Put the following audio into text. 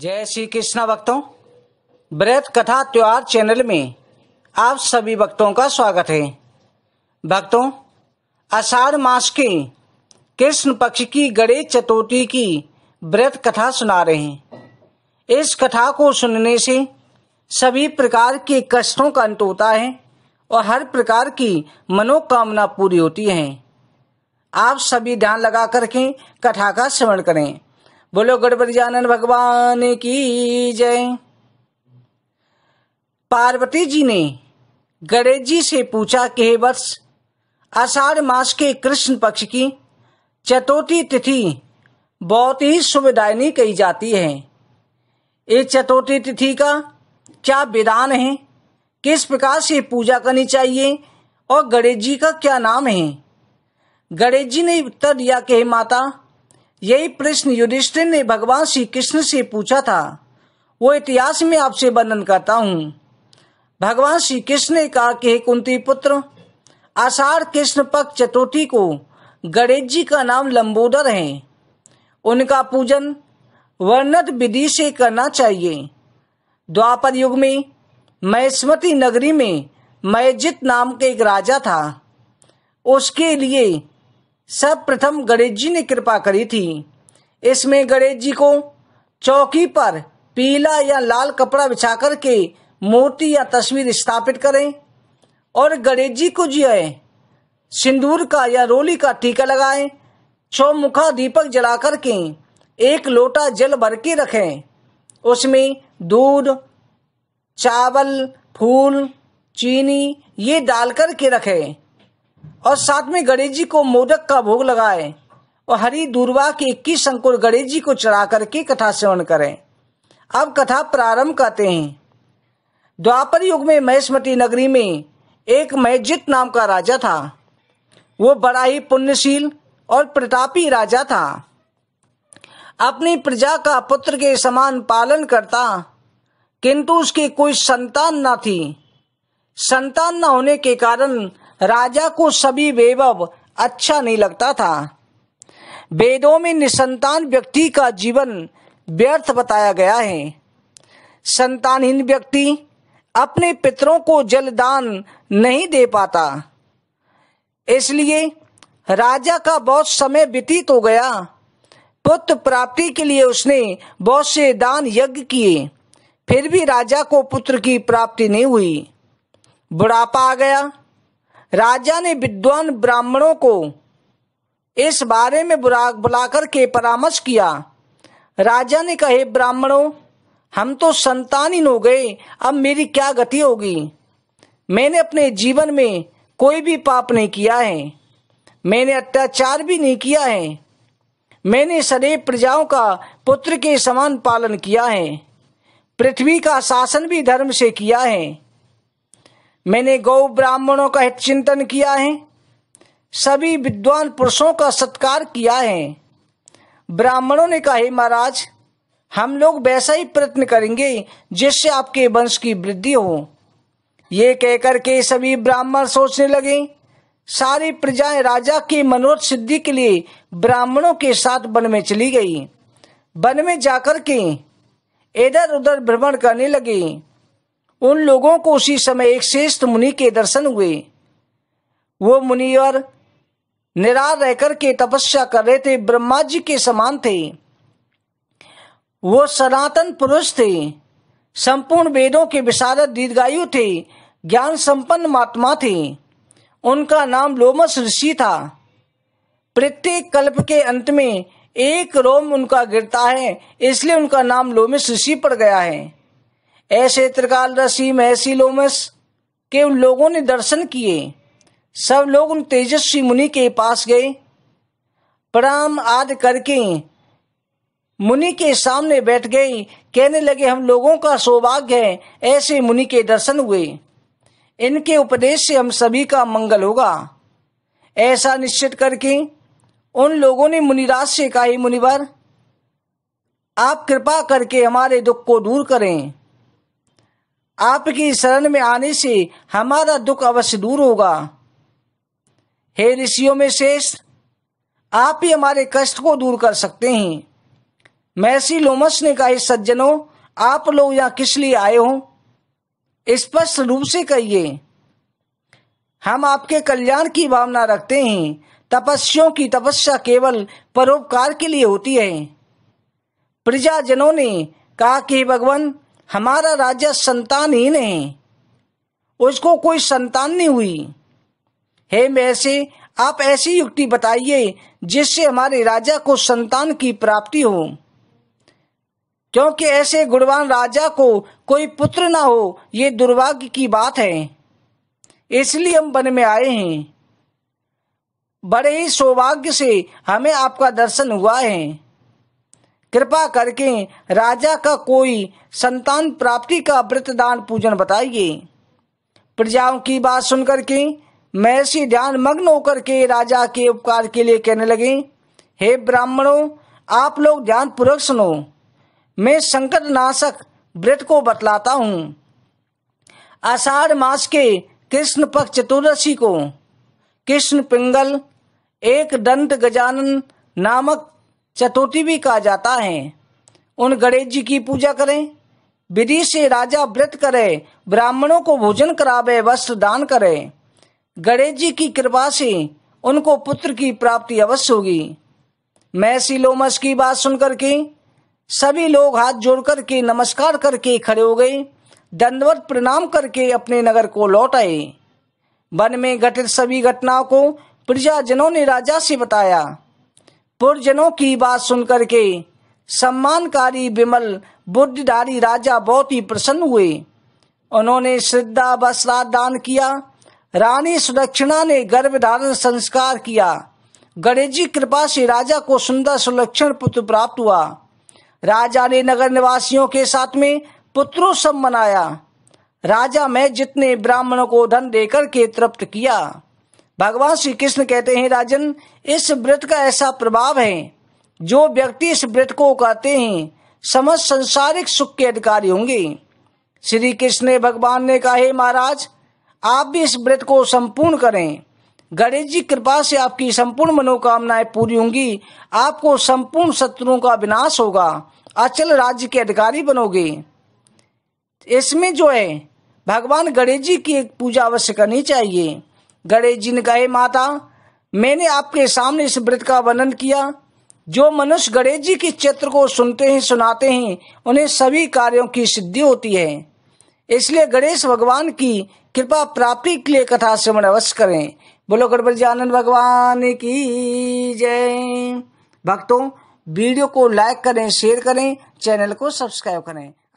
जय श्री कृष्ण भक्तों व्रत कथा त्योहार चैनल में आप सभी भक्तों का स्वागत है भक्तों आषाढ़ मास के कृष्ण पक्ष की गणेश चतुर्थी की व्रत कथा सुना रहे हैं इस कथा को सुनने से सभी प्रकार के कष्टों का अंत होता है और हर प्रकार की मनोकामना पूरी होती है आप सभी ध्यान लगा करके कथा का श्रवण करें बोलो गणपति जानन भगवान की जय पार्वती जी ने गणेश जी से पूछा कि हे वत्स आषाढ़ मास के कृष्ण पक्ष की चतुर्थी तिथि बहुत ही शुभदायिनी कही जाती है ये चतुर्थी तिथि का क्या विधान है किस प्रकार से पूजा करनी चाहिए और गणेश जी का क्या नाम है गणेश जी ने उत्तर दिया कि हे माता यही प्रश्न युधिष्ठिर ने भगवान श्री कृष्ण से पूछा था वो इतिहास में आपसे वर्णन करता हूँ भगवान श्री कृष्ण ने कहा कि कुंती पुत्र आषाढ़ कृष्ण पक्ष चतुर्थी को गणेश जी का नाम लंबोदर है उनका पूजन वर्णत विधि से करना चाहिए द्वापर युग में महस्मती नगरी में मयजित नाम के एक राजा था उसके लिए सर्वप्रथम गणेश जी ने कृपा करी थी इसमें गणेश जी को चौकी पर पीला या लाल कपड़ा बिछा करके मूर्ति या तस्वीर स्थापित करें और गणेश जी को आए सिंदूर का या रोली का टीका लगाएं चौमुखा दीपक जला करके एक लोटा जल भर के रखें उसमें दूध चावल फूल चीनी ये डाल करके रखें और साथ में गणेश जी को मोदक का भोग लगाए और हरी दूरवा के इक्कीस अंकुर गणेश जी को चढ़ा करके कथा सेवन करें अब कथा प्रारंभ करते हैं द्वापर युग में महेशमती नगरी में एक महजित नाम का राजा था वो बड़ा ही पुण्यशील और प्रतापी राजा था अपनी प्रजा का पुत्र के समान पालन करता किंतु उसकी कोई संतान न थी संतान न होने के कारण राजा को सभी वैभव अच्छा नहीं लगता था वेदों में निसंतान व्यक्ति का जीवन व्यर्थ बताया गया है संतानहीन व्यक्ति अपने पितरों को जल दान नहीं दे पाता इसलिए राजा का बहुत समय व्यतीत हो गया पुत्र प्राप्ति के लिए उसने बहुत से दान यज्ञ किए फिर भी राजा को पुत्र की प्राप्ति नहीं हुई बुढ़ापा आ गया राजा ने विद्वान ब्राह्मणों को इस बारे में बुला बुलाकर के परामर्श किया राजा ने कहे ब्राह्मणों हम तो संतानहीन हो गए अब मेरी क्या गति होगी मैंने अपने जीवन में कोई भी पाप नहीं किया है मैंने अत्याचार भी नहीं किया है मैंने सदैव प्रजाओं का पुत्र के समान पालन किया है पृथ्वी का शासन भी धर्म से किया है मैंने गौ ब्राह्मणों का हित चिंतन किया है सभी विद्वान पुरुषों का सत्कार किया है ब्राह्मणों ने कहा महाराज हम लोग वैसा ही प्रयत्न करेंगे जिससे आपके वंश की वृद्धि हो ये कहकर के सभी ब्राह्मण सोचने लगे सारी प्रजाएं राजा की मनोरथ सिद्धि के लिए ब्राह्मणों के साथ वन में चली गई वन में जाकर के इधर उधर भ्रमण करने लगी उन लोगों को उसी समय एक श्रेष्ठ मुनि के दर्शन हुए वो मुनिवर निरार रहकर के तपस्या कर रहे थे ब्रह्मा जी के समान थे वो सनातन पुरुष थे संपूर्ण वेदों के विशारद दीर्घायु थे ज्ञान संपन्न महात्मा थे उनका नाम लोमस ऋषि था प्रत्येक कल्प के अंत में एक रोम उनका गिरता है इसलिए उनका नाम लोमस ऋषि पड़ गया है ऐसे त्रिकाल रसी महसी लोमस के उन लोगों ने दर्शन किए सब लोग उन तेजस्वी मुनि के पास गए प्रणाम आदि करके मुनि के सामने बैठ गए कहने लगे हम लोगों का सौभाग्य है ऐसे मुनि के दर्शन हुए इनके उपदेश से हम सभी का मंगल होगा ऐसा निश्चित करके उन लोगों ने मुनिराज से कहा मुनिवर आप कृपा करके हमारे दुख को दूर करें आपकी शरण में आने से हमारा दुख अवश्य दूर होगा हे ऋषियों में शेष आप ही हमारे कष्ट को दूर कर सकते हैं मैसी लोमस ने कहा सज्जनों आप लोग यहां किस लिए आए हो स्पष्ट रूप से कहिए हम आपके कल्याण की भावना रखते हैं तपस्या की तपस्या केवल परोपकार के लिए होती है प्रजाजनों ने कहा कि भगवान हमारा राजा संतान ही नहीं उसको कोई संतान नहीं हुई हे मैसे आप ऐसी युक्ति बताइए जिससे हमारे राजा को संतान की प्राप्ति हो क्योंकि ऐसे गुणवान राजा को कोई पुत्र ना हो ये दुर्भाग्य की बात है इसलिए हम वन में आए हैं बड़े ही सौभाग्य से हमें आपका दर्शन हुआ है कृपा करके राजा का कोई संतान प्राप्ति का व्रत दान पूजन बताइए प्रजाओं की बात सुनकर के महर्षि ध्यान मग्न होकर के राजा के उपकार के लिए कहने लगे हे ब्राह्मणों आप लोग ध्यान पूर्वक सुनो मैं संकट नाशक व्रत को बतलाता हूँ आषाढ़ मास के कृष्ण पक्ष चतुर्दशी को कृष्ण पिंगल एक दंत गजानन नामक चतुर्थी भी कहा जाता है उन गणेश जी की पूजा करें विधि से राजा व्रत करे ब्राह्मणों को भोजन करावे वस्त्र दान करे गणेश जी की कृपा से उनको पुत्र की प्राप्ति अवश्य होगी मैं सिलोमस की बात सुनकर के सभी लोग हाथ जोड़ करके नमस्कार करके खड़े हो गए दंडवत प्रणाम करके अपने नगर को लौट आए वन में घटित सभी घटनाओं को प्रजाजनों ने राजा से बताया पुरजनों की बात सुनकर के सम्मानकारी विमल बुद्धधारी राजा बहुत ही प्रसन्न हुए उन्होंने श्रद्धा वस्त्रा दान किया रानी सुदक्षिणा ने गर्भ धारण संस्कार किया गणेश जी कृपा से राजा को सुंदर सुलक्षण पुत्र प्राप्त हुआ राजा ने नगर निवासियों के साथ में पुत्रोत्सव मनाया राजा में जितने ब्राह्मणों को धन देकर के तृप्त किया भगवान श्री कृष्ण कहते हैं राजन इस व्रत का ऐसा प्रभाव है जो व्यक्ति इस व्रत को कहते हैं समस्त संसारिक सुख के अधिकारी होंगे श्री कृष्ण ने भगवान ने कहा महाराज आप भी इस व्रत को संपूर्ण करें गणेश जी कृपा से आपकी संपूर्ण मनोकामनाएं पूरी होंगी आपको संपूर्ण शत्रुओं का विनाश होगा अचल राज्य के अधिकारी बनोगे इसमें जो है भगवान गणेश जी की पूजा अवश्य करनी चाहिए गणेश जी ने कहे माता मैंने आपके सामने इस व्रत का वर्णन किया जो मनुष्य गणेश जी के चित्र को सुनते हैं सुनाते हैं उन्हें सभी कार्यों की सिद्धि होती है इसलिए गणेश भगवान की कृपा प्राप्ति के लिए कथा श्रवण अवश्य करें बोलो गणपति आनंद भगवान की जय भक्तों वीडियो को लाइक करें शेयर करें चैनल को सब्सक्राइब करें